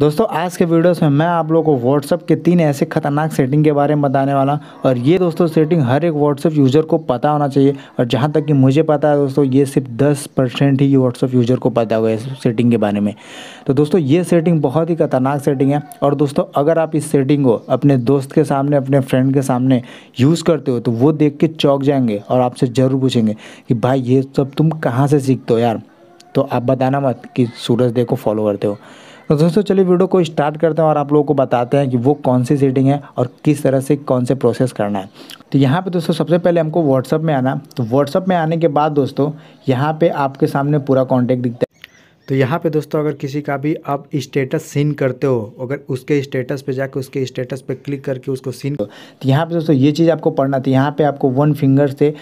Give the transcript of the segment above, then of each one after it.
दोस्तों आज के वीडियोस में मैं आप लोगों को व्हाट्सअप के तीन ऐसे खतरनाक सेटिंग के बारे में बताने वाला और ये दोस्तों सेटिंग हर एक व्हाट्सअप यूज़र को पता होना चाहिए और जहाँ तक कि मुझे पता है दोस्तों ये सिर्फ 10 परसेंट ही व्हाट्सअप यूज़र को पता होगा इस सेटिंग के बारे में तो दोस्तों ये सेटिंग बहुत ही खतरनाक सेटिंग है और दोस्तों अगर आप इस सेटिंग को अपने दोस्त के सामने अपने फ्रेंड के सामने यूज़ करते हो तो वो देख के चौक जाएंगे और आपसे ज़रूर पूछेंगे कि भाई ये सब तुम कहाँ से सीखते हो यार तो आप बताना मत कि सूरज देखो फॉलो करते हो तो दोस्तों चलिए वीडियो को स्टार्ट करते हैं और आप लोगों को बताते हैं कि वो कौन सी सेटिंग है और किस तरह से कौन से प्रोसेस करना है तो यहाँ पे दोस्तों सबसे पहले हमको व्हाट्सअप में आना तो व्हाट्सअप में आने के बाद दोस्तों यहाँ पे आपके सामने पूरा कॉन्टैक्ट दिखता है तो यहाँ पे दोस्तों अगर किसी का भी आप स्टेटस सीन करते हो अगर उसके स्टेटस पे जाके उसके स्टेटस पे क्लिक करके उसको सीन तो यहाँ पे दोस्तों ये चीज़ आपको पढ़ना थी तो यहाँ पे आपको वन फिंगर से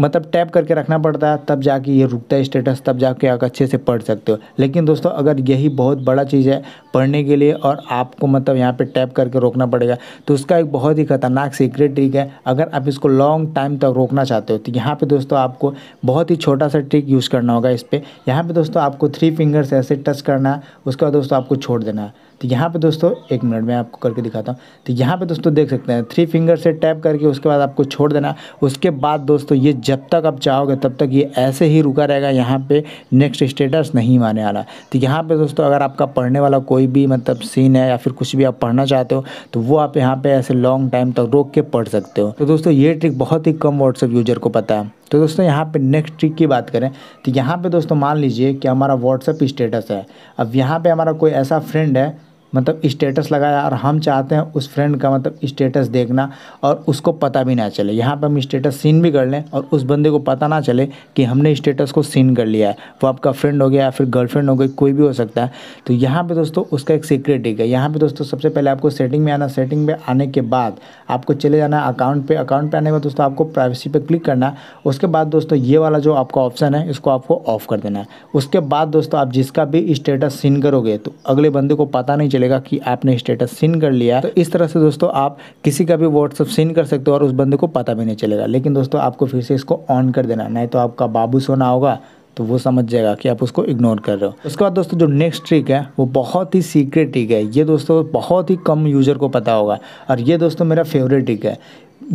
मतलब टैप करके रखना पड़ता है तब जाके ये रुकता है स्टेटस तब जाके आप अच्छे से पढ़ सकते हो लेकिन दोस्तों अगर यही बहुत बड़ा चीज़ है पढ़ने के लिए और आपको मतलब यहाँ पे टैप करके रोकना पड़ेगा तो उसका एक बहुत ही ख़तरनाक सीक्रेट ट्रिक है अगर आप इसको लॉन्ग टाइम तक रोकना चाहते हो तो यहाँ पर दोस्तों आपको बहुत ही छोटा सा ट्रिक यूज़ करना होगा इस पर यहाँ पर दोस्तों आपको थ्री फिंगर्स ऐसे टच करना है उसके बाद दोस्तों आपको छोड़ देना है तो यहाँ पे दोस्तों एक मिनट में आपको करके दिखाता हूँ तो यहाँ पे दोस्तों देख सकते हैं थ्री फिंगर से टैप करके उसके बाद आपको छोड़ देना उसके बाद दोस्तों ये जब तक आप चाहोगे तब तक ये ऐसे ही रुका रहेगा यहाँ पे नेक्स्ट स्टेटस नहीं माने वाला तो यहाँ पे दोस्तों अगर आपका पढ़ने वाला कोई भी मतलब सीन है या फिर कुछ भी आप पढ़ना चाहते हो तो वो आप यहाँ पर ऐसे लॉन्ग टाइम तक रोक के पढ़ सकते हो तो दोस्तों ये ट्रिक बहुत ही कम व्हाट्सएप यूजर को पता है तो दोस्तों यहाँ पे नेक्स्ट ट्रिक की बात करें तो यहाँ पे दोस्तों मान लीजिए कि हमारा व्हाट्सअप स्टेटस है अब यहाँ पे हमारा कोई ऐसा फ्रेंड है मतलब स्टेटस लगाया और हम चाहते हैं उस फ्रेंड का मतलब स्टेटस देखना और उसको पता भी ना चले यहाँ पर हम स्टेटस सीन भी कर लें और उस बंदे को पता ना चले कि हमने स्टेटस को सीन कर लिया है वो आपका फ्रेंड हो गया या फिर गर्लफ्रेंड हो गई कोई भी हो सकता है तो यहाँ पर दोस्तों उसका एक सीक्रेट है यहाँ पर दोस्तों सबसे पहले आपको सेटिंग में आना सेटिंग में आने के बाद आपको चले जाना है अकाउंट पर अकाउंट पर आने के बाद दोस्तों आपको प्राइवेसी पर क्लिक करना है उसके बाद दोस्तों ये वाला जो आपका ऑप्शन है इसको आपको ऑफ कर देना है उसके बाद दोस्तों आप जिसका भी स्टेटस सीन करोगे तो अगले बंदे को पता नहीं चले मिलेगा कि आपने स्टेटस सीन कर लिया तो इस तरह से दोस्तों आप किसी का भी व्हाट्सअप सीन कर सकते हो और उस बंदे को पता भी नहीं चलेगा लेकिन दोस्तों आपको फिर से इसको ऑन कर देना नहीं तो आपका बाबू सोना होगा तो वो समझ जाएगा कि आप उसको इग्नोर कर रहे हो उसके बाद दोस्तों जो नेक्स्ट ट्रिक है वो बहुत ही सीक्रेट ट्रिक है ये दोस्तों बहुत ही कम यूज़र को पता होगा और ये दोस्तों मेरा फेवरेट ट्रिक है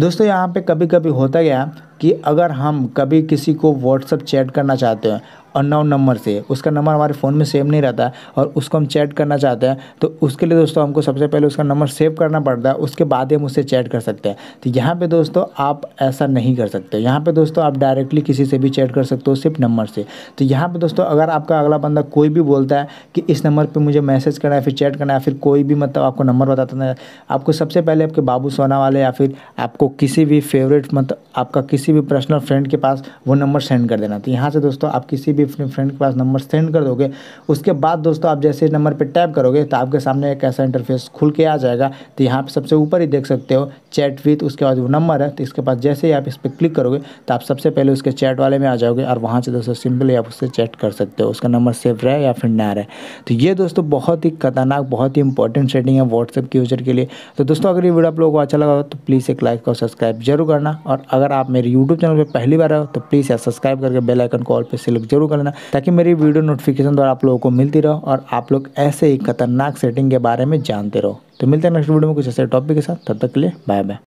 दोस्तों यहाँ पे कभी कभी होता गया कि अगर हम कभी किसी को व्हाट्सअप चैट करना चाहते हैं अननाउन नंबर से उसका नंबर हमारे फ़ोन में सेव नहीं रहता और उसको हम चैट करना चाहते हैं तो उसके लिए दोस्तों हमको सबसे पहले उसका नंबर सेव करना पड़ता है उसके बाद ही हम उससे चैट कर सकते हैं तो यहाँ पर दोस्तों आप ऐसा नहीं कर सकते यहाँ पर दोस्तों आप डायरेक्टली किसी से भी चैट कर सकते हो सिर्फ नंबर से तो यहाँ पर दोस्तों अगर आपका अगला बंदा कोई भी बोलता है कि इस नंबर पर मुझे मैसेज करना है फिर चैट करना है फिर कोई भी मतलब आपको नंबर बताता है आपको सबसे पहले आपके बाबू सोना वाले या फिर आपको किसी भी फेवरेट मतलब आपका किसी भी पर्सनल फ्रेंड के पास वो नंबर सेंड कर देना तो यहाँ से दोस्तों आप किसी भी अपने फ्रेंड के पास नंबर सेंड कर दोगे उसके बाद दोस्तों आप जैसे नंबर पर टैप करोगे तो आपके सामने एक ऐसा इंटरफेस खुल के आ जाएगा तो यहाँ पर सबसे ऊपर ही देख सकते हो चैट विथ उसके बाद वो नंबर है तो इसके पास जैसे ही आप इस पर क्लिक करोगे तो आप सबसे पहले उसके चैट वाले में आ जाओगे और वहाँ से दोस्तों सिंपली आप उससे चैट कर सकते हो उसका नंबर सेव रहे या फिर ना रहे तो ये दोस्तों बहुत ही खतरनाक बहुत ही इंपॉर्टेंट सेटिंग है व्हाट्सएप के यूजर के लिए तो दोस्तों अगर ये वीडियो आप लोगों को अच्छा लगा तो प्लीज़ एक लाइक और सब्सक्राइब जरूर करना और अगर आप मेरे यूट्यूब चैनल पर पहली बार आओ हो तो प्लीज़ सब्सक्राइब करके बेलाइकन कॉल पर सिलेक्ट जरूर कर लेना ताकि मेरी वीडियो नोटिफिकेशन द्वारा आप लोगों को मिलती रहो और आप लोग ऐसे ही खतरनाक सेटिंग के बारे में जानते रहो तो मिलते हैं नेक्स्ट वीडियो में कुछ ऐसे टॉपिक के साथ तब तक के लिए बाय बाय